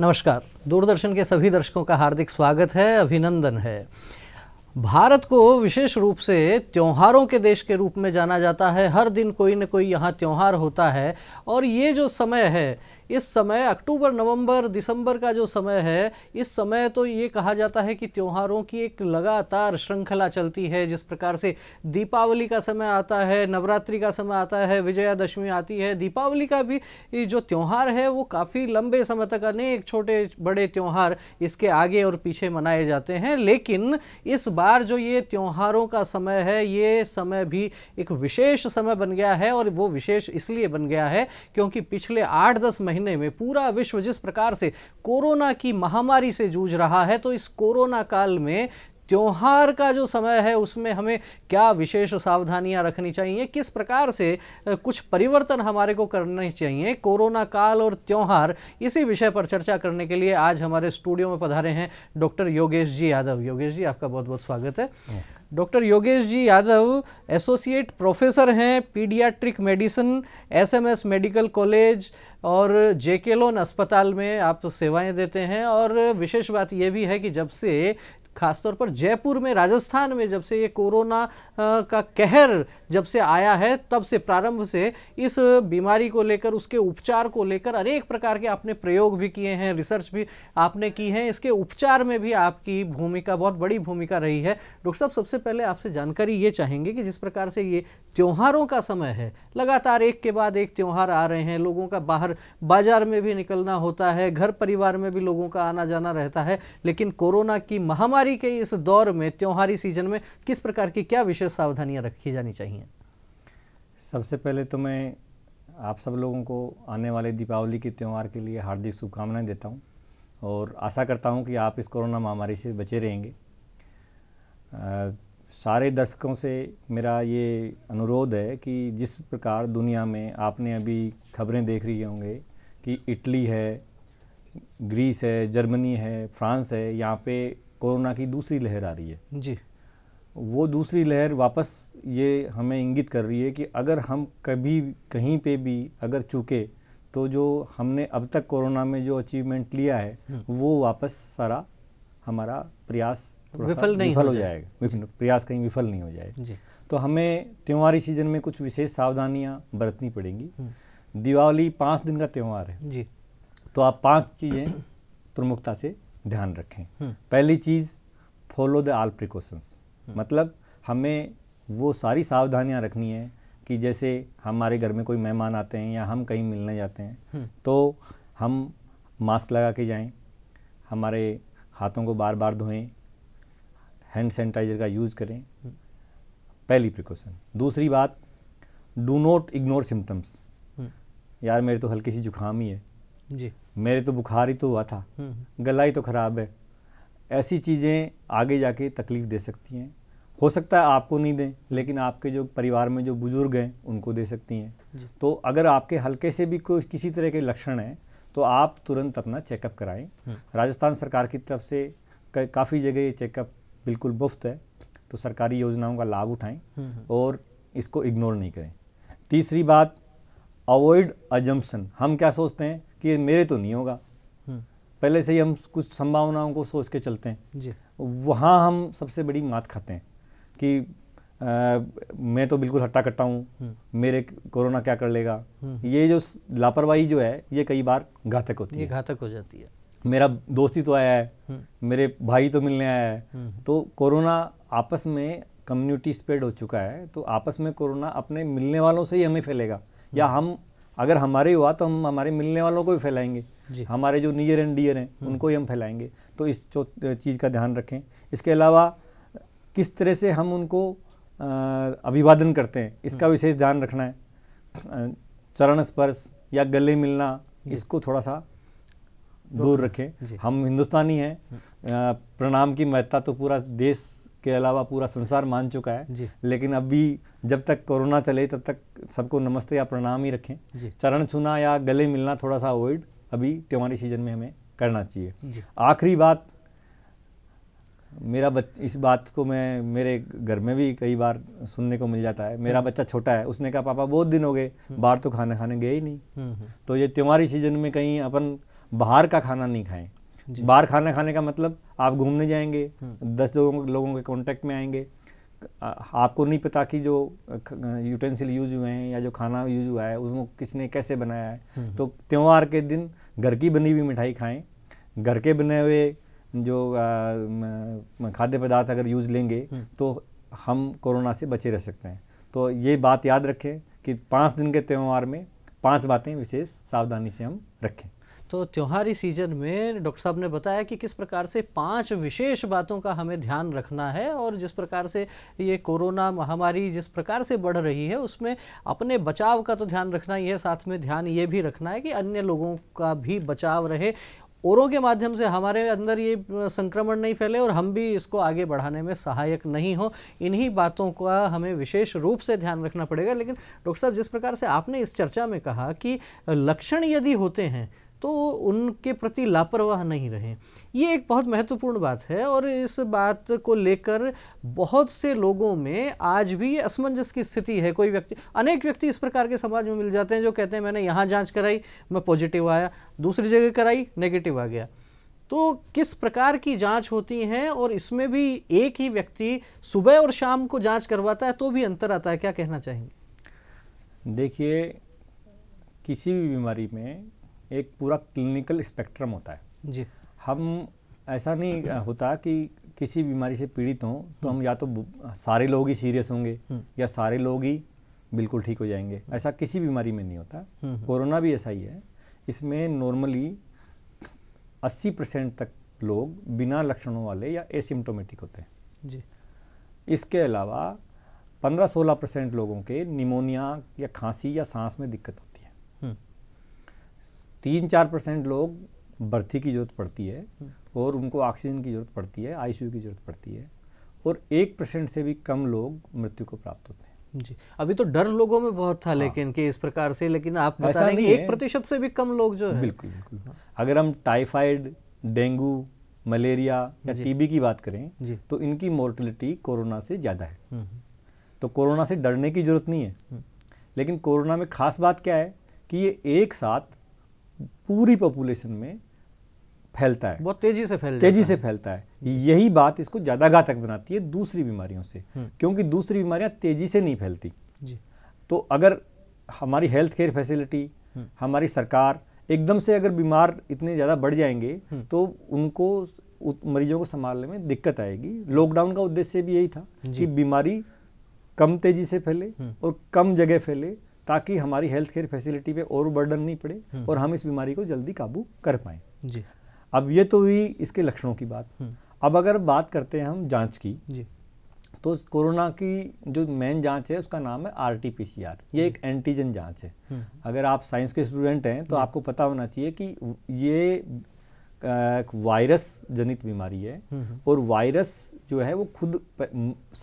नमस्कार दूरदर्शन के सभी दर्शकों का हार्दिक स्वागत है अभिनंदन है भारत को विशेष रूप से त्योहारों के देश के रूप में जाना जाता है हर दिन कोई न कोई यहाँ त्यौहार होता है और ये जो समय है इस समय अक्टूबर नवंबर दिसंबर का जो समय है इस समय तो ये कहा जाता है कि त्योहारों की एक लगातार श्रृंखला चलती है जिस प्रकार से दीपावली का समय आता है नवरात्रि का समय आता है विजयादशमी आती है दीपावली का भी जो त्यौहार है वो काफ़ी लंबे समय तक अनेक छोटे बड़े त्यौहार इसके आगे और पीछे मनाए जाते हैं लेकिन इस बार जो ये त्यौहारों का समय है ये समय भी एक विशेष समय बन गया है और वो विशेष इसलिए बन गया है क्योंकि पिछले आठ दस महीने महीने में पूरा विश्व जिस प्रकार से कोरोना की महामारी से जूझ रहा है तो इस कोरोना काल में त्यौहार का जो समय है उसमें हमें क्या विशेष सावधानियां रखनी चाहिए किस प्रकार से कुछ परिवर्तन हमारे को करने चाहिए कोरोना काल और त्यौहार इसी विषय पर चर्चा करने के लिए आज हमारे स्टूडियो में पधारे हैं डॉक्टर योगेश जी यादव योगेश जी आपका बहुत बहुत स्वागत है doctor Yogesh ji Yadav associate professor हैं paediatric medicine SMS medical college और जे के लोन अस्पताल में आप सेवाएं देते हैं और विशेष बात यह भी है कि जब से खासतौर पर जयपुर में राजस्थान में जब से ये कोरोना का कहर जब से आया है तब से प्रारंभ से इस बीमारी को लेकर उसके उपचार को लेकर अनेक प्रकार के आपने प्रयोग भी किए हैं रिसर्च भी आपने की है इसके उपचार में भी आपकी भूमिका बहुत बड़ी भूमिका रही है डॉक्टर साहब सबसे पहले आपसे जानकारी ये चाहेंगे कि जिस प्रकार से ये त्यौहारों का समय है लगातार एक के बाद एक त्यौहार आ रहे हैं लोगों का बाहर बाजार में भी निकलना होता है घर परिवार में भी लोगों का आना जाना रहता है लेकिन कोरोना की महामारी त्योहारी के इस दौर में त्योहारी सीजन में किस प्रकार की क्या विशेष सावधानियां रखी जानी चाहिए सबसे पहले तो मैं आप सब लोगों को आने वाले दीपावली के त्यौहार के लिए हार्दिक शुभकामनाएं देता हूँ और आशा करता हूँ कि आप इस कोरोना महामारी से बचे रहेंगे आ, सारे दर्शकों से मेरा ये अनुरोध है कि जिस प्रकार दुनिया में आपने अभी खबरें देख रही होंगे कि इटली है ग्रीस है जर्मनी है फ्रांस है यहाँ पे कोरोना की दूसरी लहर आ रही है जी वो दूसरी लहर वापस ये हमें इंगित कर रही है कि अगर हम कभी कहीं पे भी अगर चूके तो जो हमने अब तक कोरोना में जो अचीवमेंट लिया है हम्म। वो वापस सारा हमारा प्रयास विफल नहीं विफल हो जाएगा प्रयास कहीं विफल नहीं हो जाएगा तो हमें त्योहारी सीजन में कुछ विशेष सावधानियां बरतनी पड़ेंगी हम्म। दिवाली पाँच दिन का त्यौहार है जी तो आप पाँच चीज़ें प्रमुखता से ध्यान रखें हम्म। पहली चीज़ फॉलो द आल प्रिकॉशंस मतलब हमें वो सारी सावधानियां रखनी है कि जैसे हमारे घर में कोई मेहमान आते हैं या हम कहीं मिलने जाते हैं हम्म। तो हम मास्क लगा के जाएं हमारे हाथों को बार बार धोएं हैंड सैनिटाइजर का यूज़ करें हम्म। पहली प्रिकॉशन दूसरी बात डू नॉट इग्नोर सिम्टम्स यार मेरे तो हल्की सी जुकाम ही है जी मेरे तो बुखार ही तो हुआ था हम्म, हम्म। गला ही तो ख़राब है ऐसी चीज़ें आगे जाके तकलीफ़ दे सकती हैं हो सकता है आपको नहीं दें लेकिन आपके जो परिवार में जो बुज़ुर्ग हैं उनको दे सकती हैं तो अगर आपके हल्के से भी कोई किसी तरह के लक्षण हैं तो आप तुरंत अपना चेकअप कराएं हम्म। राजस्थान सरकार की तरफ से काफ़ी जगह ये चेकअप बिल्कुल मुफ्त है तो सरकारी योजनाओं का लाभ उठाएं और इसको इग्नोर नहीं करें तीसरी बात अवॉइड अजम्पन हम क्या सोचते हैं कि मेरे तो नहीं होगा हम्म। पहले से ही हम कुछ संभावनाओं को सोच के चलते हैं जी वहाँ हम सबसे बड़ी मात खाते हैं कि आ, मैं तो बिल्कुल हट्टा कट्टा हूँ हम्म। मेरे कोरोना क्या कर लेगा हम्म। ये जो लापरवाही जो है ये कई बार घातक होती ये है घातक हो जाती है मेरा दोस्ती तो आया है मेरे भाई तो मिलने आया है तो कोरोना आपस में कम्युनिटी स्प्रेड हो चुका है तो आपस में कोरोना अपने मिलने वालों से ही हमें फैलेगा या हम अगर हमारे हुआ तो हम हमारे मिलने वालों को भी फैलाएंगे हमारे जो नियर एंड डियर हैं हम्म। उनको ही हम फैलाएंगे तो इस चीज़ का ध्यान रखें इसके अलावा किस तरह से हम उनको अभिवादन करते हैं इसका हम्म। विशेष ध्यान रखना है चरण स्पर्श या गले मिलना इसको थोड़ा सा दूर रखें हम हिंदुस्तानी हैं हम्म। प्रणाम की महत्ता तो पूरा देश के अलावा पूरा संसार मान चुका है लेकिन अभी जब तक कोरोना चले तब तक सबको नमस्ते या प्रणाम ही रखें चरण छूना या गले मिलना थोड़ा सा अवॉइड अभी त्योहारी सीजन में हमें करना चाहिए आखिरी बात मेरा बच इस बात को मैं मेरे घर में भी कई बार सुनने को मिल जाता है मेरा हम्म। बच्चा छोटा है उसने कहा पापा बहुत दिन हो गए हम्म। बाहर तो खाना खाने गए ही नहीं हम्म, तो ये त्योहारी सीजन में कहीं अपन बाहर का खाना नहीं खाएं बाहर खाना खाने का मतलब आप घूमने जाएंगे हम्म। दस लोगों लोगों के कॉन्टेक्ट में आएंगे आपको नहीं पता कि जो यूटेंसिल यूज हुए हैं या जो खाना यूज हुआ है उसको किसने कैसे बनाया है हम्म। तो त्यौहार के दिन घर की बनी हुई मिठाई खाएं घर के बने हुए जो खाद्य पदार्थ अगर यूज लेंगे हम्म। तो हम कोरोना से बचे रह सकते हैं तो ये बात याद रखें कि पाँच दिन के त्यौहार में पांच बातें विशेष सावधानी से हम रखें तो त्योहारी सीजन में डॉक्टर साहब ने बताया कि किस प्रकार से पांच विशेष बातों का हमें ध्यान रखना है और जिस प्रकार से ये कोरोना महामारी जिस प्रकार से बढ़ रही है उसमें अपने बचाव का तो ध्यान रखना ही है साथ में ध्यान ये भी रखना है कि अन्य लोगों का भी बचाव रहे औरों के माध्यम से हमारे अंदर ये संक्रमण नहीं फैले और हम भी इसको आगे बढ़ाने में सहायक नहीं हो इन्हीं बातों का हमें विशेष रूप से ध्यान रखना पड़ेगा लेकिन डॉक्टर साहब जिस प्रकार से आपने इस चर्चा में कहा कि लक्षण यदि होते हैं तो उनके प्रति लापरवाह नहीं रहें ये एक बहुत महत्वपूर्ण बात है और इस बात को लेकर बहुत से लोगों में आज भी असमंजस की स्थिति है कोई व्यक्ति अनेक व्यक्ति इस प्रकार के समाज में मिल जाते हैं जो कहते हैं मैंने यहाँ जांच कराई मैं पॉजिटिव आया दूसरी जगह कराई नेगेटिव आ गया तो किस प्रकार की जांच होती है और इसमें भी एक ही व्यक्ति सुबह और शाम को जांच करवाता है तो भी अंतर आता है क्या कहना चाहेंगे देखिए किसी भी बीमारी में एक पूरा क्लिनिकल स्पेक्ट्रम होता है जी हम ऐसा नहीं होता कि किसी बीमारी से पीड़ित हों तो हम या तो सारे लोग ही सीरियस होंगे हम्म। या सारे लोग ही बिल्कुल ठीक हो जाएंगे ऐसा किसी बीमारी में नहीं होता हम्म, हम्म। कोरोना भी ऐसा ही है इसमें नॉर्मली 80 परसेंट तक लोग बिना लक्षणों वाले या एसिम्टोमेटिक होते हैं जी इसके अलावा 15-16 परसेंट लोगों के निमोनिया या खांसी या सांस में दिक्कत होती है तीन चार परसेंट लोग भर्ती की ज़रूरत पड़ती है और उनको ऑक्सीजन की ज़रूरत पड़ती है आईसीयू की ज़रूरत पड़ती है और एक परसेंट से भी कम लोग मृत्यु को प्राप्त होते हैं जी अभी तो डर लोगों में बहुत था हाँ। लेकिन कि इस प्रकार से लेकिन आप बता रहे एक प्रतिशत से भी कम लोग जो है बिल्कुल बिल्कुल अगर हम टाइफाइड डेंगू मलेरिया या टीबी की बात करें तो इनकी मोर्टिलिटी कोरोना से ज़्यादा है हम्म, हम्म। तो कोरोना से डरने की जरूरत नहीं है हम्म। लेकिन कोरोना में खास बात क्या है कि ये एक साथ पूरी पॉपुलेशन में फैलता है बहुत तेजी से फैल तेजी से फैलता है यही बात इसको ज़्यादा घातक बनाती है दूसरी बीमारियों से हम्म। क्योंकि दूसरी बीमारियां तेजी से नहीं फैलती जी तो अगर हमारी हेल्थ केयर फैसिलिटी हमारी सरकार एकदम से अगर बीमार इतने ज़्यादा बढ़ जाएंगे हम्म। तो उनको मरीजों को संभालने में दिक्कत आएगी लॉकडाउन का उद्देश्य भी यही था कि बीमारी कम तेजी से फैले हम्म। और कम जगह फैले ताकि हमारी हेल्थ केयर फैसिलिटी पे और बर्डन नहीं पड़े हम्म। और हम इस बीमारी को जल्दी काबू कर पाए जी अब ये तो हुई इसके लक्षणों की बात हम्म। अब अगर बात करते हैं हम जांच की जी तो कोरोना की जो मेन जांच है उसका नाम है R T P C R ये एक एंटीजन जांच है हम्म। अगर आप साइंस के स्टूडेंट हैं तो आपको पता होना चाहिए कि ये एक वायरस जनित बीमारी है और वायरस जो है वो खुद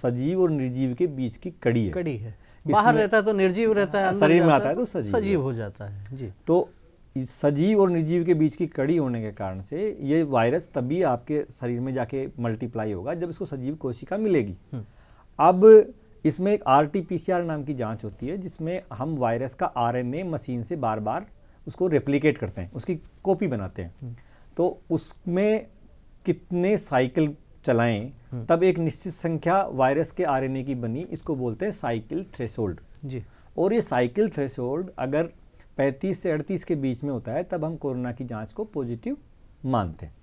सजीव और निर्जीव के बीच की कड़ी है कड़ी है बाहर रहता है तो निर्जीव रहता है शरीर में आता है तो, तो सजीव सजीव हो जाता है जी तो सजीव और निर्जीव के बीच की कड़ी होने के कारण से ये वायरस तभी आपके शरीर में जाके मल्टीप्लाई होगा जब इसको सजीव कोशिका मिलेगी हम्म। अब इसमें एक आर नाम की जांच होती है जिसमें हम वायरस का आर मशीन से बार बार उसको रेप्लीकेट करते हैं उसकी कॉपी बनाते हैं हम्म। तो उसमें कितने साइकिल चलाएं हम्म। तब एक निश्चित संख्या वायरस के आरएनए की बनी इसको बोलते हैं साइकिल थ्रेशोल्ड जी और ये साइकिल थ्रेशोल्ड अगर 35 से 38 के बीच में होता है तब हम कोरोना की जांच को पॉजिटिव मानते हैं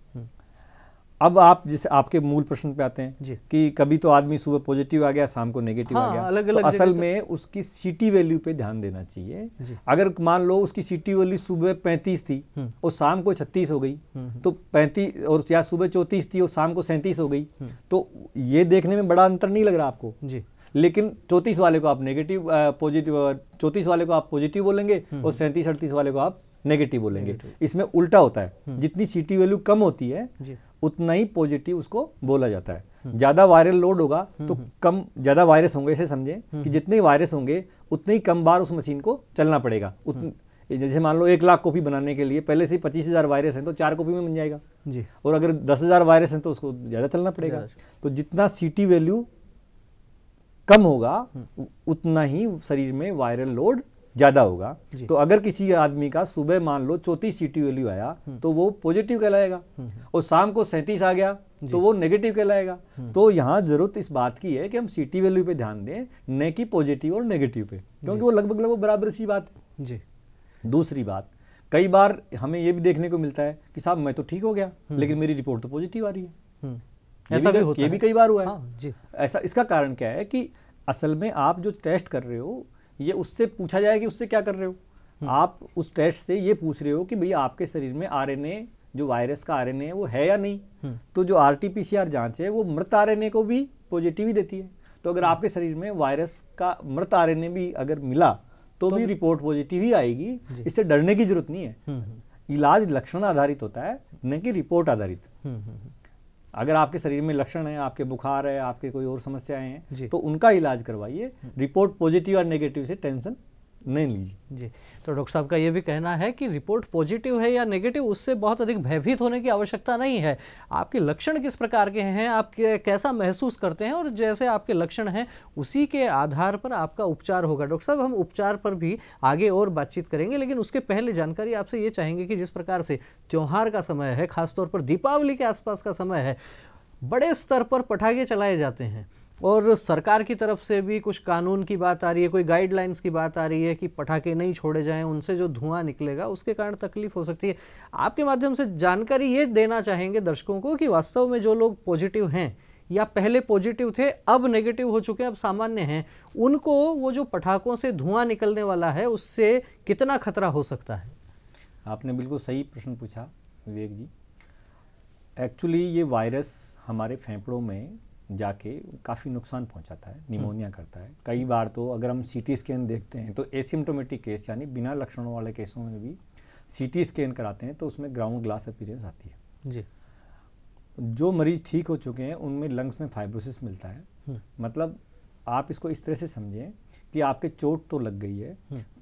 अब आप जैसे आपके मूल प्रश्न पे आते हैं कि कभी तो आदमी सुबह पॉजिटिव आ गया शाम को नेगेटिव हाँ, आ गया अलग अलग तो असल में उसकी सीटी वैल्यू पे ध्यान देना चाहिए अगर मान लो उसकी सीटी वैल्यू सुबह पैंतीस थी हम्म। और शाम को छत्तीस हो गई हम्म, हम्म। तो पैंतीस और या सुबह चौतीस थी और शाम को सैंतीस हो गई तो ये देखने में बड़ा अंतर नहीं लग रहा आपको जी लेकिन चौतीस वाले को आप नेगेटिव पॉजिटिव चौतीस वाले को आप पॉजिटिव बोलेंगे और सैंतीस अड़तीस वाले को आप नेगेटिव बोलेंगे इसमें उल्टा होता है जितनी सीटी वैल्यू कम होती है उतना ही पॉजिटिव उसको बोला जाता है ज़्यादा वायरल लोड होगा हम्म, तो हम्म। कम ज़्यादा वायरस होंगे इसे समझें कि हम्म। जितने वायरस होंगे उतने ही कम बार उस मशीन को चलना पड़ेगा जैसे मान लो एक लाख कॉपी बनाने के लिए पहले से पच्चीस हज़ार वायरस हैं तो चार कॉपी में बन जाएगा जी और अगर दस हज़ार वायरस हैं तो उसको ज़्यादा चलना पड़ेगा तो जितना सीटी वैल्यू कम होगा उतना ही शरीर में वायरल लोड ज़्यादा होगा तो अगर किसी आदमी का सुबह मान लो चौतीस सी वैल्यू आया हम्म। तो वो पॉजिटिव कहलाएगा हम्म। और शाम को सैंतीस आ गया तो वो नेगेटिव कहलाएगा हम्म। तो यहाँ जरूरत इस बात की है कि हम सी वैल्यू पे ध्यान दें न कि पॉजिटिव और नेगेटिव पे क्योंकि वो लगभग लगभग बराबर सी बात है जी दूसरी बात कई बार हमें ये भी देखने को मिलता है कि साहब मैं तो ठीक हो गया लेकिन मेरी रिपोर्ट तो पॉजिटिव आ रही है ऐसा भी, होता ये भी कई बार हुआ है हाँ, ऐसा इसका कारण क्या है कि असल में आप जो टेस्ट कर रहे हो ये उससे पूछा जाए कि उससे क्या कर रहे हो हम्म। आप उस टेस्ट से ये पूछ रहे हो कि भैया आपके शरीर में आरएनए जो वायरस का आरएनए है वो है या नहीं हम्म। तो जो आर टी जांच है वो मृत आरएनए को भी पॉजिटिव ही देती है तो अगर हम्म। आपके शरीर में वायरस का मृत आरएनए भी अगर मिला तो, तो भी रिपोर्ट पॉजिटिव ही आएगी इससे डरने की जरूरत नहीं है इलाज लक्षण आधारित होता है न कि रिपोर्ट आधारित अगर आपके शरीर में लक्षण है आपके बुखार है आपके कोई और समस्याएं हैं तो उनका इलाज करवाइए रिपोर्ट पॉजिटिव और नेगेटिव से टेंशन नहीं लीजिए जी तो डॉक्टर साहब का ये भी कहना है कि रिपोर्ट पॉजिटिव है या नेगेटिव उससे बहुत अधिक भयभीत होने की आवश्यकता नहीं है आपके लक्षण किस प्रकार के हैं आप कैसा महसूस करते हैं और जैसे आपके लक्षण हैं उसी के आधार पर आपका उपचार होगा डॉक्टर साहब हम उपचार पर भी आगे और बातचीत करेंगे लेकिन उसके पहले जानकारी आपसे ये चाहेंगे कि जिस प्रकार से त्यौहार का समय है खासतौर पर दीपावली के आसपास का समय है बड़े स्तर पर पटाखे चलाए जाते हैं और सरकार की तरफ से भी कुछ कानून की बात आ रही है कोई गाइडलाइंस की बात आ रही है कि पटाखे नहीं छोड़े जाएं उनसे जो धुआं निकलेगा उसके कारण तकलीफ हो सकती है आपके माध्यम से जानकारी ये देना चाहेंगे दर्शकों को कि वास्तव में जो लोग पॉजिटिव हैं या पहले पॉजिटिव थे अब नेगेटिव हो चुके हैं अब सामान्य हैं उनको वो जो पटाखों से धुआं निकलने वाला है उससे कितना खतरा हो सकता है आपने बिल्कुल सही प्रश्न पूछा विवेक जी एक्चुअली ये वायरस हमारे फेफड़ों में जाके काफ़ी नुकसान पहुंचाता है हम्म। निमोनिया करता है कई हम्म। बार तो अगर हम सी टी स्कैन देखते हैं तो एसिम्टोमेटिक केस यानी बिना लक्षणों वाले केसों में भी सी टी स्कैन कराते हैं तो उसमें ग्राउंड ग्लास अपीरेंस आती है जी जो मरीज ठीक हो चुके हैं उनमें लंग्स में फाइब्रोसिस मिलता है हम्म। मतलब आप इसको इस तरह से समझें कि आपके चोट तो लग गई है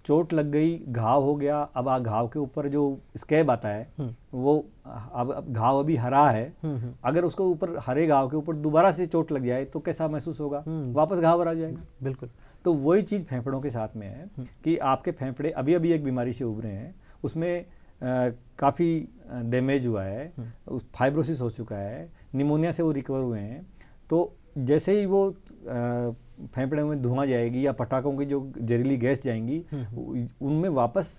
चोट लग गई घाव हो गया अब आ घाव के ऊपर जो स्कैब आता है हम्म। वो अब घाव अभी हरा है हम्म, हम्म। अगर उसको ऊपर हरे घाव के ऊपर दोबारा से चोट लग जाए तो कैसा महसूस होगा वापस घाव भरा जाएगा बिल्कुल तो वही चीज़ फेफड़ों के साथ में है कि आपके फेफड़े अभी अभी एक बीमारी से उभरे हैं उसमें काफ़ी डैमेज हुआ है उस फाइब्रोसिस हो चुका है निमोनिया से वो रिकवर हुए हैं तो जैसे ही वो आ, फेंपड़े हुए धुआं जाएगी या पटाखों की जो जहरीली गैस जाएंगी हम्म, हम्म। उनमें वापस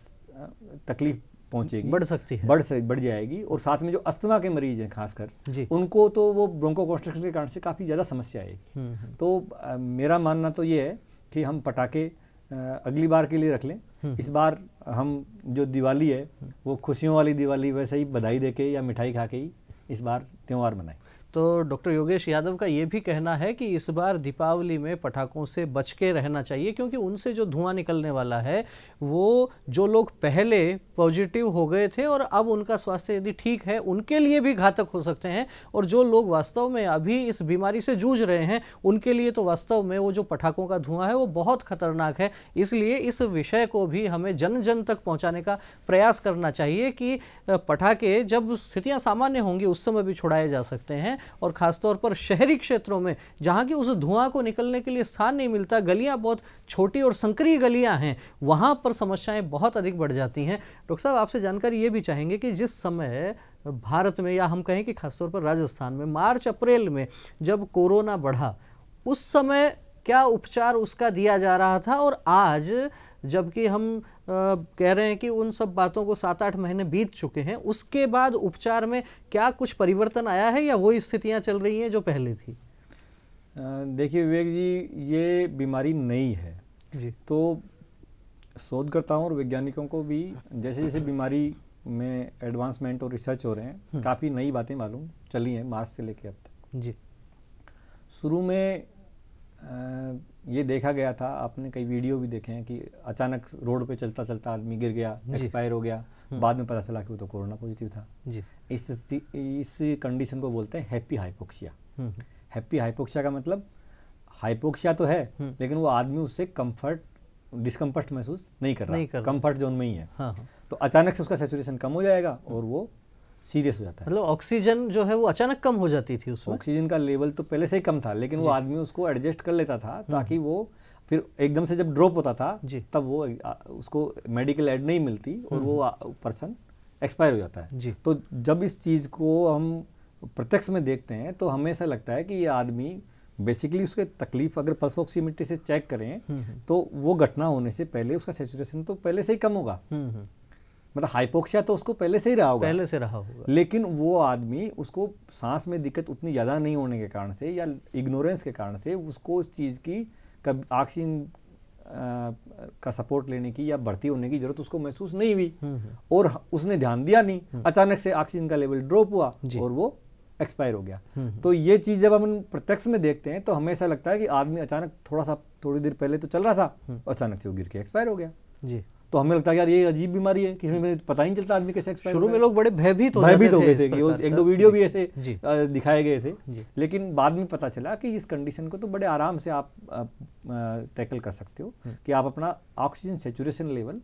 तकलीफ पहुंचेगी बढ़ सकती है बढ़ बढ़ जाएगी और साथ में जो अस्थमा के मरीज हैं खासकर उनको तो वो ब्रोंको कॉन्स्ट्रक्शन के कारण से काफ़ी ज़्यादा समस्या आएगी हम्म, तो आ, मेरा मानना तो ये है कि हम पटाखे अगली बार के लिए रख लें इस बार हम जो दिवाली है वो खुशियों वाली दिवाली वैसे ही बधाई दे के या मिठाई खा के ही इस बार त्यौहार मनाएं तो डॉक्टर योगेश यादव का ये भी कहना है कि इस बार दीपावली में पटाखों से बच के रहना चाहिए क्योंकि उनसे जो धुआं निकलने वाला है वो जो लोग पहले पॉजिटिव हो गए थे और अब उनका स्वास्थ्य यदि ठीक है उनके लिए भी घातक हो सकते हैं और जो लोग वास्तव में अभी इस बीमारी से जूझ रहे हैं उनके लिए तो वास्तव में वो जो पटाखों का धुआँ है वो बहुत खतरनाक है इसलिए इस विषय को भी हमें जन जन तक पहुँचाने का प्रयास करना चाहिए कि पटाखे जब स्थितियाँ सामान्य होंगी उस समय भी छुड़ाए जा सकते हैं और ख़ासतौर पर शहरी क्षेत्रों में जहाँ की उस धुआं को निकलने के लिए स्थान नहीं मिलता गलियाँ बहुत छोटी और संक्रिय गलियाँ हैं वहाँ पर समस्याएँ बहुत अधिक बढ़ जाती हैं डॉक्टर साहब आपसे जानकारी ये भी चाहेंगे कि जिस समय भारत में या हम कहें कि खासतौर पर राजस्थान में मार्च अप्रैल में जब कोरोना बढ़ा उस समय क्या उपचार उसका दिया जा रहा था और आज जबकि हम आ, कह रहे हैं कि उन सब बातों को सात आठ महीने बीत चुके हैं उसके बाद उपचार में क्या कुछ परिवर्तन आया है या वो स्थितियाँ चल रही हैं जो पहले थी देखिए विवेक जी ये बीमारी नई है जी तो शोधकर्ताओं और वैज्ञानिकों को भी जैसे जैसे बीमारी में एडवांसमेंट और रिसर्च हो रहे हैं हम्म। काफ़ी नई बातें मालूम चली हैं मार्च से लेकर अब तक जी शुरू में ये देखा गया था आपने कई वीडियो भी देखे हैं कि अचानक रोड पे चलता चलता आदमी गिर गया एक्सपायर हो गया हम्म। बाद में पता चला कि वो तो कोरोना पॉजिटिव था जी इस इस कंडीशन को बोलते हैं हैप्पी हाइपोक्सिया हैप्पी हाइपोक्सिया का मतलब हाइपोक्सिया तो है हम्म। लेकिन वो आदमी उससे कम्फर्ट डिस्कम्फर्ट महसूस नहीं कर रहा कम्फर्ट जोन में ही है हाँ, हाँ। तो अचानक से उसका सेचुरेशन कम हो जाएगा और वो सीरियस हो जाता है मतलब ऑक्सीजन जो है वो अचानक कम हो जाती थी उसमें ऑक्सीजन का लेवल तो पहले से ही कम था लेकिन वो आदमी उसको एडजस्ट कर लेता था हम्म। ताकि वो फिर एकदम से जब ड्रॉप होता था तब वो उसको मेडिकल एड नहीं मिलती और हम्म। वो पर्सन एक्सपायर हो जाता है जी तो जब इस चीज़ को हम प्रत्यक्ष में देखते हैं तो हमें ऐसा लगता है कि ये आदमी बेसिकली उसके तकलीफ अगर पल्स ऑक्सीमीटर से चेक करें हम्म, तो वो घटना होने से पहले उसका सेचुरेशन तो पहले से ही कम होगा मतलब हाइपोक्सिया तो उसको पहले से ही रहा होगा पहले से रहा होगा लेकिन वो आदमी उसको सांस में दिक्कत उतनी ज़्यादा नहीं होने के कारण से या इग्नोरेंस के कारण से उसको उस चीज़ की कब ऑक्सीजन का सपोर्ट लेने की या भर्ती होने की जरूरत उसको महसूस नहीं हुई हम्म, हम्म। और उसने ध्यान दिया नहीं हम्म। अचानक से ऑक्सीजन का लेवल ड्रॉप हुआ और वो एक्सपायर हो गया तो ये चीज़ जब हम प्रत्यक्ष में देखते हैं तो हमेशा लगता है कि आदमी अचानक थोड़ा सा थोड़ी देर पहले तो चल रहा था अचानक से वो गिर के एक्सपायर हो गया जी तो हमें लगता है यार ये अजीब बीमारी है किसी में पता ही नहीं चलता आदमी कैसे एक्सपायर शुरू में लोग बड़े भयभीत हो भयभीत हो गए थे एक दो वीडियो भी ऐसे दिखाए गए थे लेकिन बाद में पता चला कि इस कंडीशन को तो बड़े आराम से आप टैकल कर सकते हो हम्म। कि आप अपना ऑक्सीजन सेचुरेशन लेवल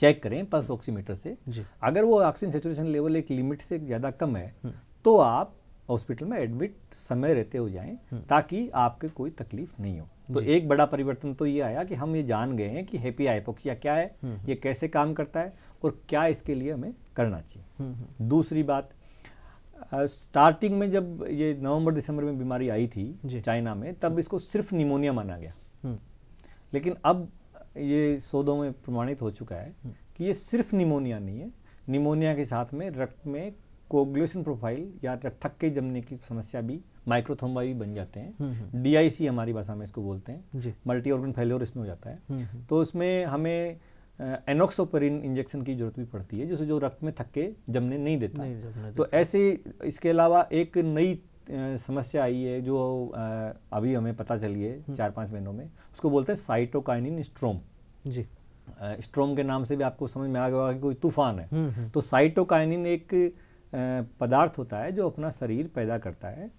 चेक करें पल्स ऑक्सीमीटर से अगर वो ऑक्सीजन सेचुरेशन लेवल एक लिमिट से ज़्यादा कम है हम्म। तो आप हॉस्पिटल में एडमिट समय रहते हो जाएं हम्म। ताकि आपके कोई तकलीफ नहीं हो तो एक बड़ा परिवर्तन तो ये आया कि हम ये जान गए हैं कि हैप्पी आईपोक्सिया क्या है हम्म, हम्म। ये कैसे काम करता है और क्या इसके लिए हमें करना चाहिए दूसरी बात स्टार्टिंग में जब ये नवंबर दिसंबर में बीमारी आई थी चाइना में तब इसको सिर्फ निमोनिया माना गया लेकिन अब ये शोधों में प्रमाणित हो चुका है कि ये सिर्फ निमोनिया नहीं है निमोनिया के साथ में रक्त में कोगुलेशन प्रोफाइल या थक्के जमने की समस्या भी माइक्रोथोम्बा भी बन जाते हैं डीआईसी हम्म, हम्म। हमारी भाषा में इसको बोलते हैं मल्टी ऑर्गन फेल्योर इसमें हो जाता है हम्म, तो उसमें हमें एनोक्सोपरिन इंजेक्शन की जरूरत भी पड़ती है जिससे जो रक्त में थक्के जमने नहीं देता नहीं जमने तो ऐसे इसके अलावा एक नई समस्या आई है जो अभी हमें पता चली है चार पाँच महीनों में उसको बोलते हैं साइटोकाइनिन स्ट्रोम जी स्ट्रोम के नाम से भी आपको समझ में आ गया कि कोई तूफान है तो साइटोकाइनिन एक पदार्थ होता है जो अपना शरीर पैदा करता है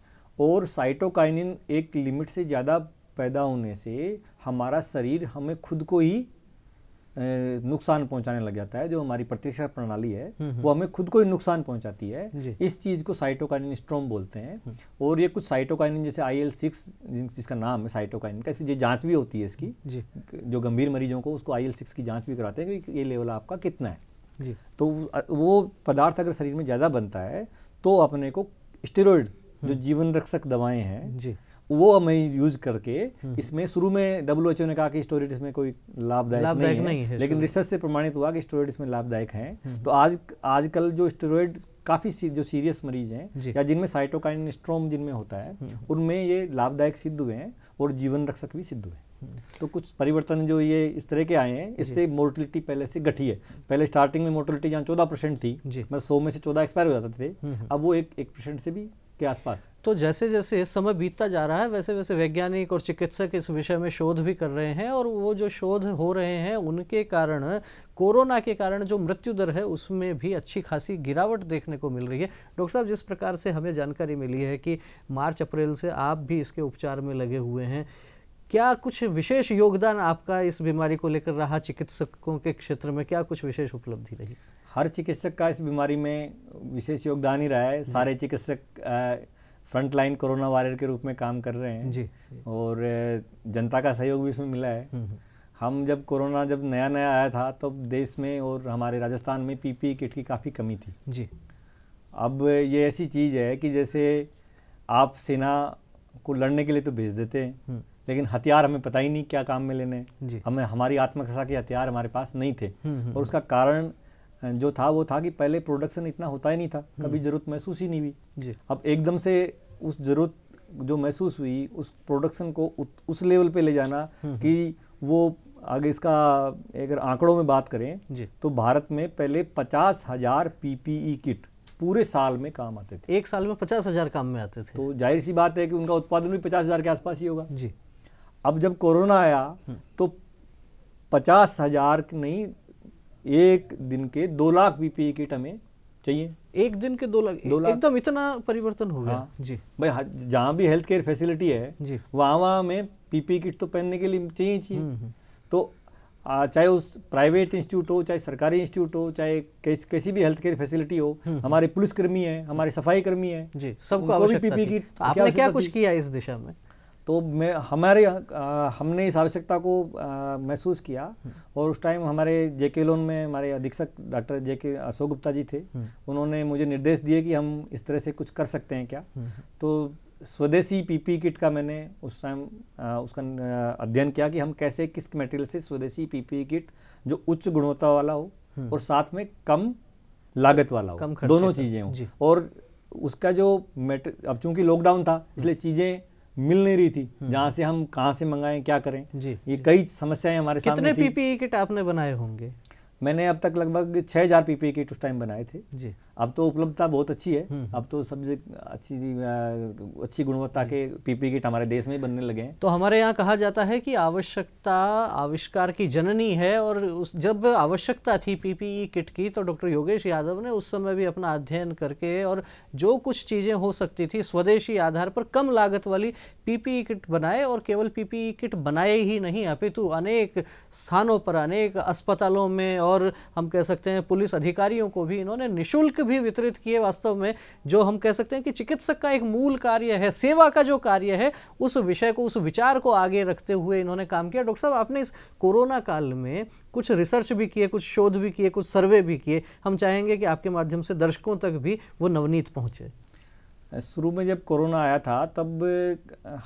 और साइटोकाइनिन एक लिमिट से ज़्यादा पैदा होने से हमारा शरीर हमें खुद को ही नुकसान पहुंचाने लग जाता है जो हमारी प्रतिरक्षा प्रणाली है हम्म, हम्म। वो हमें खुद को ही नुकसान पहुंचाती है इस चीज़ को साइटोकाइनिन स्ट्रोम बोलते हैं हम्म। और ये कुछ साइटोकाइनिन जैसे आई एल सिक्स जिसका नाम है साइटोकाइनिन का ये जांच भी होती है इसकी जो गंभीर मरीजों को उसको आई एल सिक्स की जांच भी कराते हैं कि ये लेवल आपका कितना है तो वो पदार्थ अगर शरीर में ज़्यादा बनता है तो अपने को स्टेरॉयड जो हम्म। जीवन रक्षक दवाएं हैं जी वो मैं यूज करके हम्म। इसमें शुरू में डब्ल्यू एच ओ ने कहा कि स्टोरेट इसमें कोई लाभदायक नहीं, नहीं है लेकिन रिसर्च से प्रमाणित हुआ कि स्टोरेट इसमें लाभदायक है हम्म। तो आज आजकल जो स्टोरेट काफ़ी जो सीरियस मरीज हैं या जिनमें साइटोकाइन स्ट्रोम जिनमें होता है हम्म। उनमें ये लाभदायक सिद्ध हुए हैं और जीवन रक्षक भी सिद्ध हुए तो कुछ परिवर्तन जो ये इस तरह के आए हैं इससे मोर्टिलिटी पहले से घटी है पहले स्टार्टिंग में मोर्टिलिटी जहाँ चौदह परसेंट थी मतलब सौ में से चौदह एक्सपायर हो जाते थे अब वो एक एक परसेंट से भी के आसपास तो जैसे जैसे समय बीतता जा रहा है वैसे वैसे वैज्ञानिक और चिकित्सक इस विषय में शोध भी कर रहे हैं और वो जो शोध हो रहे हैं उनके कारण कोरोना के कारण जो मृत्यु दर है उसमें भी अच्छी खासी गिरावट देखने को मिल रही है डॉक्टर साहब जिस प्रकार से हमें जानकारी मिली है कि मार्च अप्रैल से आप भी इसके उपचार में लगे हुए हैं क्या कुछ विशेष योगदान आपका इस बीमारी को लेकर रहा चिकित्सकों के क्षेत्र में क्या कुछ विशेष उपलब्धि रही हर चिकित्सक का इस बीमारी में विशेष योगदान ही रहा है सारे चिकित्सक फ्रंट लाइन कोरोना वायरस के रूप में काम कर रहे हैं जी और जनता का सहयोग भी इसमें मिला है हम्म, हम्म। हम जब कोरोना जब नया नया आया था तो देश में और हमारे राजस्थान में पीपी किट की काफ़ी कमी थी जी अब ये ऐसी चीज़ है कि जैसे आप सेना को लड़ने के लिए तो भेज देते हैं हम्म। लेकिन हथियार हमें पता ही नहीं क्या काम में लेने हमें हमारी आत्मकथा के हथियार हमारे पास नहीं थे हम्म, हम्म, और हम्म। उसका कारण जो था वो था कि पहले प्रोडक्शन इतना होता ही नहीं था कभी ज़रूरत महसूस ही नहीं हुई अब एकदम से उस ज़रूरत जो महसूस हुई उस प्रोडक्शन को उस लेवल पे ले जाना कि वो अगर इसका अगर आंकड़ों में बात करें तो भारत में पहले पचास हजार पीपीई किट पूरे साल में काम आते थे एक साल में पचास हजार काम में आते थे तो जाहिर सी बात है कि उनका उत्पादन भी पचास हजार के आसपास ही होगा जी अब जब कोरोना आया तो पचास हजार नहीं एक दिन के दो लाख पीपीई किट हमें चाहिए एक दिन के दो लाख दो लाख एकदम इतना परिवर्तन हो गया हाँ, जी भाई जहाँ भी हेल्थ केयर फैसिलिटी है जी वहाँ वहाँ में पीपी किट तो पहनने के लिए चाहिए चाहिए हम्म, हम्म। तो चाहे उस प्राइवेट इंस्टीट्यूट हो चाहे सरकारी इंस्टीट्यूट हो चाहे किसी भी हेल्थ केयर फैसिलिटी हो हम्म, हमारे पुलिसकर्मी है हमारे सफाई कर्मी है जी सबको भी पीपी किट आपने क्या कुछ किया इस दिशा में तो मैं हमारे आ, हमने इस आवश्यकता को महसूस किया हम्म। और उस टाइम हमारे जे के लोन में हमारे अधीक्षक डॉक्टर जे के अशोक गुप्ता जी थे हम्म। उन्होंने मुझे निर्देश दिए कि हम इस तरह से कुछ कर सकते हैं क्या हम्म। तो स्वदेशी पीपी किट का मैंने उस टाइम उसका अध्ययन किया कि हम कैसे किस मटेरियल से स्वदेशी पीपी किट जो उच्च गुणवत्ता वाला हो और साथ में कम लागत वाला हो दोनों चीज़ें हों और उसका जो मेट अब चूंकि लॉकडाउन था इसलिए चीज़ें मिल नहीं रही थी हम्म। जहाँ से हम कहाँ से मंगाएं क्या करें जी ये कई समस्याएं हमारे कितने सामने कितने पीपीई किट आपने बनाए होंगे मैंने अब तक लगभग छः हज़ार पीपी किट उस टाइम बनाए थे जी अब तो उपलब्धता बहुत अच्छी है हम्म। अब तो सब अच्छी अच्छी गुणवत्ता के पीपी किट हमारे देश में बनने लगे हैं तो हमारे यहाँ कहा जाता है कि आवश्यकता आविष्कार की जननी है और उस जब आवश्यकता थी पीपीई किट की तो डॉक्टर योगेश यादव ने उस समय भी अपना अध्ययन करके और जो कुछ चीज़ें हो सकती थी स्वदेशी आधार पर कम लागत वाली पीपीई किट बनाए और केवल पीपीई किट बनाए ही नहीं अपितु अनेक स्थानों पर अनेक अस्पतालों में और हम कह सकते हैं पुलिस अधिकारियों को भी इन्होंने निशुल्क भी वितरित किए वास्तव में जो हम कह सकते हैं कि चिकित्सक का एक मूल कार्य है सेवा का जो कार्य है उस विषय को उस विचार को आगे रखते हुए इन्होंने काम किया डॉक्टर साहब आपने इस कोरोना काल में कुछ रिसर्च भी किए कुछ शोध भी किए कुछ सर्वे भी किए हम चाहेंगे कि आपके माध्यम से दर्शकों तक भी वो नवनीत पहुँचे शुरू में जब कोरोना आया था तब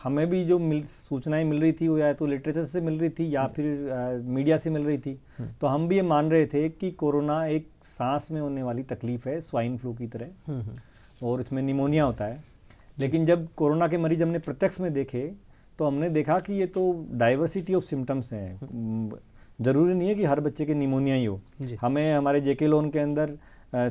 हमें भी जो मिल सूचनाएं मिल रही थी वो या तो लिटरेचर से मिल रही थी या हम्म। फिर आ, मीडिया से मिल रही थी हम्म। तो हम भी ये मान रहे थे कि कोरोना एक सांस में होने वाली तकलीफ है स्वाइन फ्लू की तरह हम्म, और इसमें निमोनिया होता है लेकिन जब कोरोना के मरीज हमने प्रत्यक्ष में देखे तो हमने देखा कि ये तो डाइवर्सिटी ऑफ सिम्टम्स हैं ज़रूरी नहीं है कि हर बच्चे के निमोनिया ही हो हमें हमारे जेके लोन के अंदर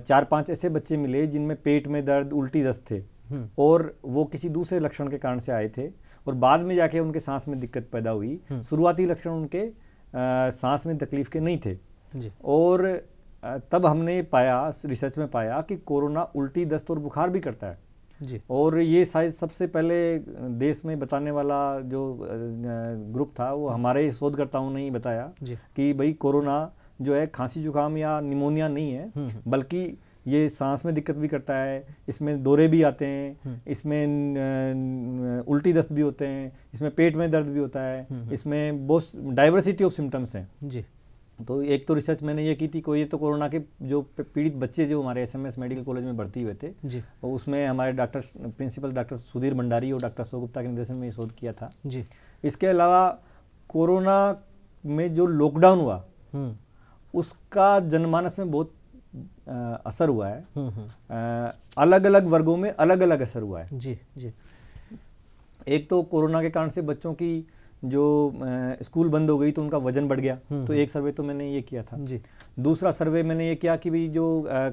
चार पांच ऐसे बच्चे मिले जिनमें पेट में दर्द उल्टी दस्त थे हम्म। और वो किसी दूसरे लक्षण के कारण से आए थे और बाद में जाके उनके सांस में दिक्कत पैदा हुई हम्म। शुरुआती लक्षण उनके आ, सांस में तकलीफ के नहीं थे जी। और आ, तब हमने पाया रिसर्च में पाया कि कोरोना उल्टी दस्त और बुखार भी करता है जी। और ये शायद सबसे पहले देश में बताने वाला जो ग्रुप था वो हमारे शोधकर्ताओं ने ही बताया कि भाई कोरोना जो है खांसी जुकाम या निमोनिया नहीं है हम्म, बल्कि ये सांस में दिक्कत भी करता है इसमें दौरे भी आते हैं हम्म। इसमें उल्टी दस्त भी होते हैं इसमें पेट में दर्द भी होता है हम्म, हम्म। इसमें बहुत डाइवर्सिटी ऑफ सिम्टम्स हैं जी तो एक तो रिसर्च मैंने ये की थी कोई तो कोरोना के जो पीड़ित बच्चे जो हमारे एसएमएस मेडिकल कॉलेज में भर्ती हुए थे जी और तो उसमें हमारे doctor principal doctor Sudhir Bhandari और डॉक्टर सो गुप्ता के निर्देशन में ये शोध किया था जी इसके अलावा कोरोना में जो लॉकडाउन हुआ उसका जनमानस में बहुत असर हुआ है आ, हम्म, हम्म। अलग अलग वर्गों में अलग अलग असर हुआ है जी जी एक तो कोरोना के कारण से बच्चों की जो स्कूल बंद हो गई तो उनका वजन बढ़ गया हम्म, तो हम्म। एक सर्वे तो मैंने ये किया था जी दूसरा सर्वे मैंने ये किया कि भाई जो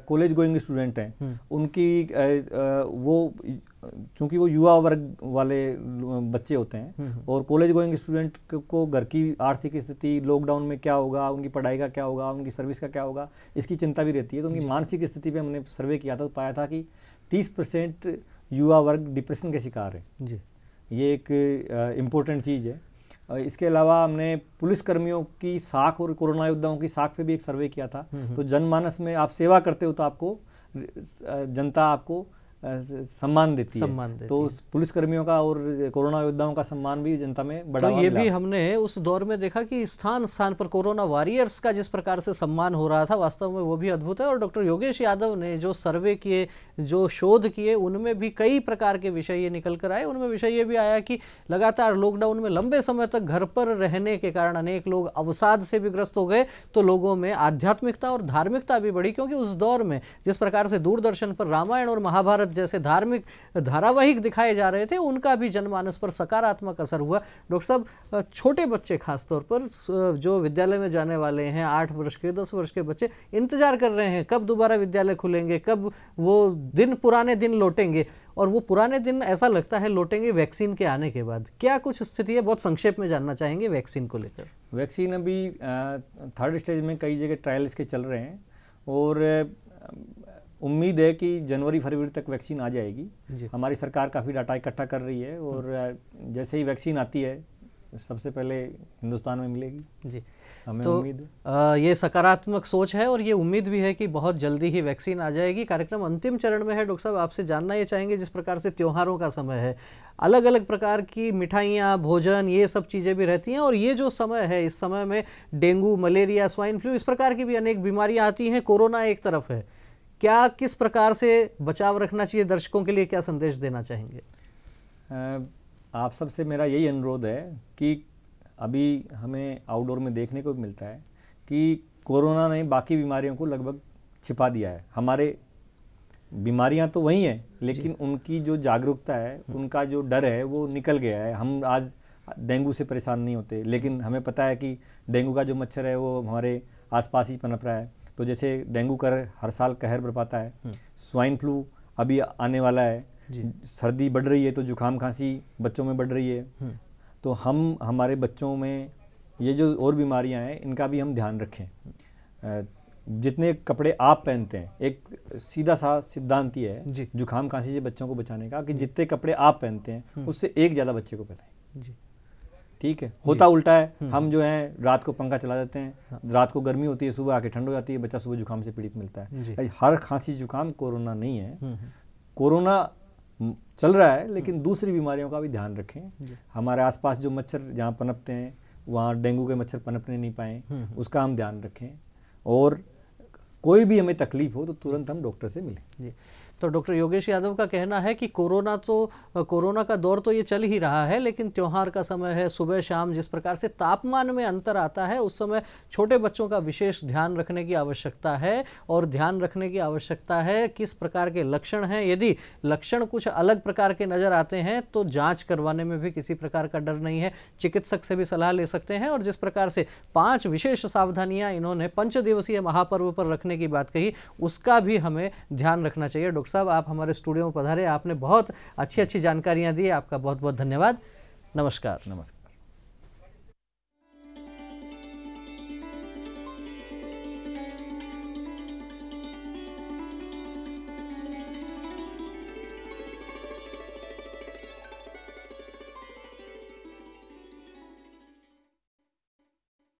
कॉलेज गोइंग स्टूडेंट हैं हम्म। उनकी आ, आ, वो चूंकि वो युवा वर्ग वाले बच्चे होते हैं और कॉलेज गोइंग स्टूडेंट को घर की आर्थिक स्थिति लॉकडाउन में क्या होगा उनकी पढ़ाई का क्या होगा उनकी सर्विस का क्या होगा इसकी चिंता भी रहती है तो उनकी मानसिक स्थिति पर हमने सर्वे किया था तो पाया था कि तीस परसेंट युवा वर्ग डिप्रेशन के शिकार है जी ये एक इम्पोर्टेंट चीज़ है इसके अलावा हमने पुलिसकर्मियों की साख और कोरोना योद्धाओं की साख पे भी एक सर्वे किया था हम्म, हम्म। तो जनमानस में आप सेवा करते हो तो आपको जनता आपको सम्मान देती सम्मान है देती तो उस पुलिसकर्मियों का और कोरोना योद्धाओं का सम्मान भी जनता में बढ़ा तो ये भी हमने उस दौर में देखा कि स्थान स्थान पर कोरोना वॉरियर्स का जिस प्रकार से सम्मान हो रहा था वास्तव में वो भी अद्भुत है और डॉक्टर योगेश यादव ने जो सर्वे किए जो शोध किए उनमें भी कई प्रकार के विषय ये निकल कर आए उनमें विषय ये भी आया कि लगातार लॉकडाउन में लंबे समय तक घर पर रहने के कारण अनेक लोग अवसाद से भी ग्रस्त हो गए तो लोगों में आध्यात्मिकता और धार्मिकता भी बढ़ी क्योंकि उस दौर में जिस प्रकार से दूरदर्शन पर रामायण और महाभारत भारत जैसे धार्मिक धारावाहिक दिखाए जा रहे थे उनका भी जनमानस पर सकारात्मक असर हुआ डॉक्टर साहब छोटे बच्चे खासतौर पर जो विद्यालय में जाने वाले हैं आठ वर्ष के दस वर्ष के बच्चे इंतजार कर रहे हैं कब दोबारा विद्यालय खुलेंगे कब वो दिन पुराने दिन लौटेंगे और वो पुराने दिन ऐसा लगता है लौटेंगे वैक्सीन के आने के बाद क्या कुछ स्थिति है बहुत संक्षेप में जानना चाहेंगे वैक्सीन को लेकर वैक्सीन अभी थर्ड स्टेज में कई जगह ट्रायल्स के चल रहे हैं और उम्मीद है कि जनवरी फरवरी तक वैक्सीन आ जाएगी हमारी सरकार काफ़ी डाटा इकट्ठा कर रही है और हम्म। जैसे ही वैक्सीन आती है सबसे पहले हिंदुस्तान में मिलेगी जी हमें तो उम्मीद आ, ये सकारात्मक सोच है और ये उम्मीद भी है कि बहुत जल्दी ही वैक्सीन आ जाएगी कार्यक्रम अंतिम चरण में है डॉक्टर साहब आपसे जानना ये चाहेंगे जिस प्रकार से त्योहारों का समय है अलग अलग प्रकार की मिठाइयाँ भोजन ये सब चीज़ें भी रहती हैं और ये जो समय है इस समय में डेंगू मलेरिया स्वाइन फ्लू इस प्रकार की भी अनेक बीमारियाँ आती हैं कोरोना एक तरफ है क्या किस प्रकार से बचाव रखना चाहिए दर्शकों के लिए क्या संदेश देना चाहेंगे आप सबसे मेरा यही अनुरोध है कि अभी हमें आउटडोर में देखने को मिलता है कि कोरोना ने बाकी बीमारियों को लगभग छिपा दिया है हमारे बीमारियां तो वही हैं लेकिन उनकी जो जागरूकता है हम्म। उनका जो डर है वो निकल गया है हम आज डेंगू से परेशान नहीं होते लेकिन हमें पता है कि डेंगू का जो मच्छर है वो हमारे आसपास ही पनप रहा है तो जैसे डेंगू का हर साल कहर पाता है हम्म। स्वाइन फ्लू अभी आने वाला है सर्दी बढ़ रही है तो जुकाम खांसी बच्चों में बढ़ रही है हम्म। तो हम हमारे बच्चों में ये जो और बीमारियां हैं इनका भी हम ध्यान रखें जितने कपड़े आप पहनते हैं एक सीधा सा सिद्धांत ये है जुकाम खांसी से बच्चों को बचाने का कि जितने कपड़े आप पहनते हैं हम्म। उससे एक ज़्यादा बच्चे को पहनाएं जी ठीक है होता उल्टा है हम्म, हम हम्म। जो है रात को पंखा चला देते हैं हाँ। रात को गर्मी होती है सुबह आके ठंड हो जाती है बच्चा सुबह जुकाम से पीड़ित मिलता है हर खांसी जुकाम कोरोना नहीं है हम्म, कोरोना चल रहा है लेकिन दूसरी बीमारियों का भी ध्यान रखें हमारे आसपास जो मच्छर जहाँ पनपते हैं वहाँ डेंगू के मच्छर पनपने नहीं पाए उसका हम ध्यान रखें और कोई भी हमें तकलीफ हो तो तुरंत हम डॉक्टर से मिलें तो डॉक्टर योगेश यादव का कहना है कि कोरोना तो कोरोना का दौर तो ये चल ही रहा है लेकिन त्यौहार का समय है सुबह शाम जिस प्रकार से तापमान में अंतर आता है उस समय छोटे बच्चों का विशेष ध्यान रखने की आवश्यकता है और ध्यान रखने की आवश्यकता है किस प्रकार के लक्षण हैं यदि लक्षण कुछ अलग प्रकार के नज़र आते हैं तो जाँच करवाने में भी किसी प्रकार का डर नहीं है चिकित्सक से भी सलाह ले सकते हैं और जिस प्रकार से पाँच विशेष सावधानियाँ इन्होंने पंचदिवसीय महापर्व पर रखने की बात कही उसका भी हमें ध्यान रखना चाहिए डॉक्टर डॉक्टर साहब आप हमारे स्टूडियो में पधारे आपने बहुत अच्छी अच्छी जानकारियाँ दी आपका बहुत बहुत धन्यवाद नमस्कार नमस्कार